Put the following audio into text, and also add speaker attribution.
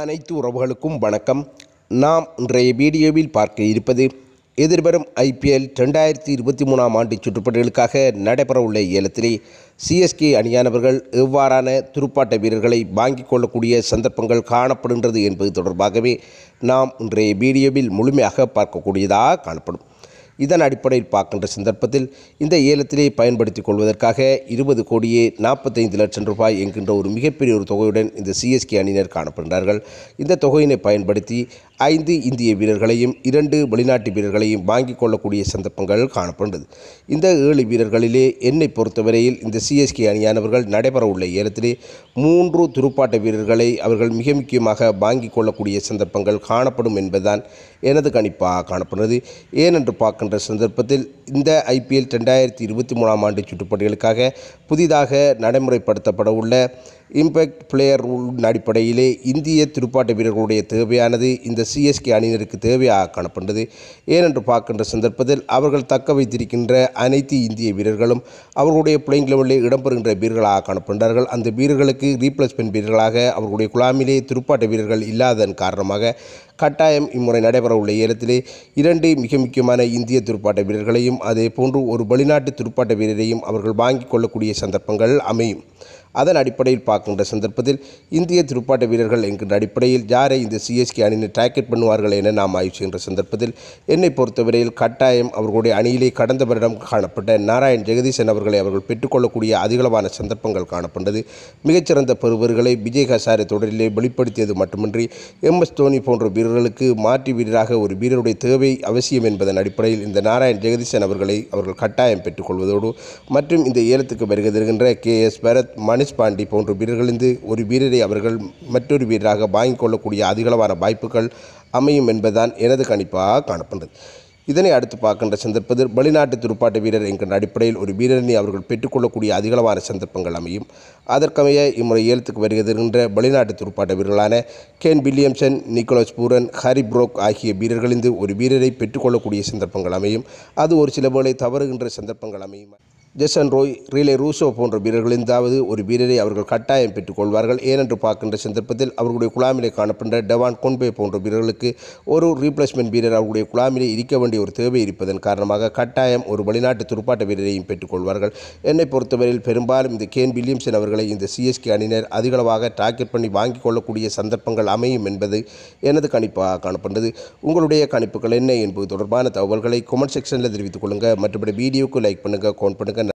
Speaker 1: அனைத்து உறவுகளுக்கும் வணக்கம் நாம் இன்றைய வீடியோவில் பார்க்க இருப்பது எதிர்வரும் ஐபிஎல் ரெண்டாயிரத்தி இருபத்தி மூணாம் ஆண்டு சுற்றுப்பட்டியலுக்காக நடைபெறவுள்ள ஏலத்திலே சிஎஸ்கே அணியானவர்கள் எவ்வாறான துடுப்பாட்ட வீரர்களை வாங்கிக் கொள்ளக்கூடிய சந்தர்ப்பங்கள் காணப்படுகின்றது என்பது தொடர்பாகவே நாம் இன்றைய வீடியோவில் முழுமையாக பார்க்கக்கூடியதாக காணப்படும் இதன் அடிப்படையில் பார்க்கின்ற சந்தர்ப்பத்தில் இந்த ஏலத்திலே பயன்படுத்திக் கொள்வதற்காக இருபது கோடியே நாற்பத்தைந்து லட்சம் ரூபாய் என்கின்ற ஒரு மிகப்பெரிய ஒரு தொகையுடன் இந்த சிஎஸ்கே அணியினர் காணப்படுகிறார்கள் இந்த தொகையினை பயன்படுத்தி ஐந்து இந்திய வீரர்களையும் இரண்டு வெளிநாட்டு வீரர்களையும் வாங்கிக் கொள்ளக்கூடிய சந்தர்ப்பங்கள் காணப்படுகிறது இந்த ஏழு வீரர்களிலே என்னை பொறுத்தவரையில் இந்த சிஎஸ்கே அணியானவர்கள் நடைபெற உள்ள ஏலத்திலே மூன்று துருப்பாட்ட வீரர்களை அவர்கள் மிக முக்கியமாக வாங்கிக் கொள்ளக்கூடிய சந்தர்ப்பங்கள் காணப்படும் என்பதுதான் எனது கணிப்பாக காணப்படுகிறது ஏனென்று பார்க்கின்ற என்ற சந்தர்ப்பத்தில் இந்த ஐபிஎல் ரெண்டாயிரத்தி இருபத்தி மூணாம் ஆண்டு சுற்றுப்பட்டிகளுக்காக புதிதாக நடைமுறைப்படுத்தப்பட உள்ள இம்பேக்ட் பிளேயர் ரூலின் அடிப்படையிலே இந்திய துடுப்பாட்ட வீரர்களுடைய தேவையானது இந்த சிஎஸ்கே அணியினருக்கு தேவையாக காணப்பட்டது ஏனென்று பார்க்கின்ற சந்தர்ப்பத்தில் அவர்கள் தக்க வைத்திருக்கின்ற அனைத்து இந்திய வீரர்களும் அவர்களுடைய பிளேயிங் இடம்பெறுகின்ற வீரர்களாக காணப்படுகிறார்கள் அந்த வீரர்களுக்கு ரீப்ளேஸ்மெண்ட் வீரர்களாக அவர்களுடைய குழாமிலே துடுப்பாட்ட வீரர்கள் இல்லாததன் காரணமாக கட்டாயம் இம்முறை நடைபெற உள்ள ஏலத்திலே இரண்டு மிக முக்கியமான இந்திய துடுப்பாட்ட வீரர்களையும் அதே போன்று ஒரு வெளிநாட்டு துடுப்பாட்ட வீரரையும் அவர்கள் வாங்கிக் கொள்ளக்கூடிய சந்தர்ப்பங்கள் அமையும் அதன் அடிப்படையில் பார்க்கின்ற சந்தர்ப்பத்தில் இந்திய துடுப்பாட்ட வீரர்கள் என்கின்ற அடிப்படையில் யாரை இந்த சிஎஸ்கே அணியினர் டார்கெட் பண்ணுவார்கள் என நாம் ஆய்வு செய்கின்ற சந்தர்ப்பத்தில் என்னை பொறுத்தவரையில் கட்டாயம் அவர்களுடைய அணியிலே கடந்த வருடம் காணப்பட்ட நாராயண் ஜெகதீசன் அவர்களை அவர்கள் பெற்றுக்கொள்ளக்கூடிய அதிகளவான சந்தர்ப்பங்கள் காணப்பட்டது மிகச்சிறந்த பருவர்களை விஜய் ஹசாரி தொடரிலே வெளிப்படுத்தியது மட்டுமின்றி எம் எஸ் தோனி போன்ற வீரர்களுக்கு மாற்றி வீரராக ஒரு வீரருடைய தேவை அவசியம் என்பதன் அடிப்படையில் இந்த நாராயண் ஜெகதீசன் அவர்களை அவர்கள் கட்டாயம் பெற்றுக்கொள்வதோடு மற்றும் இந்த ஏலத்துக்கு வருகிற கே எஸ் பரத் மண் மனிஷ் பாண்டி போன்ற வீரர்களிருந்து ஒரு வீரரை அவர்கள் மற்றொரு வீரராக வாங்கிக் கொள்ளக்கூடிய அதிகளவான வாய்ப்புகள் அமையும் என்பதுதான் எனது கணிப்பாக காணப்படுகிறது இதனை அடுத்து பார்க்கின்ற சந்தர்ப்பத்தில் வெளிநாட்டு துடுப்பாட்ட வீரர் என்கின்ற அடிப்படையில் ஒரு வீரனை அவர்கள் பெற்றுக்கொள்ளக்கூடிய அதிகளவான சந்தர்ப்பங்கள் அமையும் அதற்கமைய இம்முறை ஏலத்துக்கு வருகின்ற வெளிநாட்டு துடுப்பாட்ட வீரர்களான Kane Williamson Nicholas Pooran Harry Brook ஆகிய வீரர்களிருந்து ஒரு வீரரை பெற்றுக்கொள்ளக்கூடிய சந்தர்ப்பங்கள் அமையும் அது ஒரு சில வேளை தவறுகின்ற சந்தர்ப்பங்கள் அமையும் ஜெசன் ரோய் ரீலே ரூசோ போன்ற வீரர்களிருந்தாவது ஒரு வீரரை அவர்கள் கட்டாயம் பெற்றுக்கொள்வார்கள் ஏனென்று பார்க்கின்ற சந்தர்ப்பத்தில் அவர்களுடைய குழாமிலே காணப்படுகின்ற டெவான் கொன்பே போன்ற வீரர்களுக்கு ஒரு ரீப்ளேஸ்மெண்ட் வீரர் அவர்களுடைய குழாமிலே இருக்க வேண்டிய ஒரு தேவை இருப்பதன் காரணமாக கட்டாயம் ஒரு வெளிநாட்டு துடுப்பாட்ட வீரரையும் பெற்றுக்கொள்வார்கள் என்னை பொறுத்தவரையில் பெரும்பாலும் இந்த கேன் வில்லியம்சன் அவர்களை இந்த சிஎஸ்கே அணியினர் அதிகளவாக டார்கெட் பண்ணி வாங்கிக் கொள்ளக்கூடிய சந்தர்ப்பங்கள் அமையும் என்பது எனது கணிப்பாக காணப்படுகிறது உங்களுடைய கணிப்புகள் என்ன என்பது தொடர்பான தகவல்களை கமெண்ட் செக்ஷனில் தெரிவித்துக் கொள்ளுங்கள் மற்றபடி வீடியோக்கு லைக் பண்ணுங்கள் கோன் பண்ணுங்கள்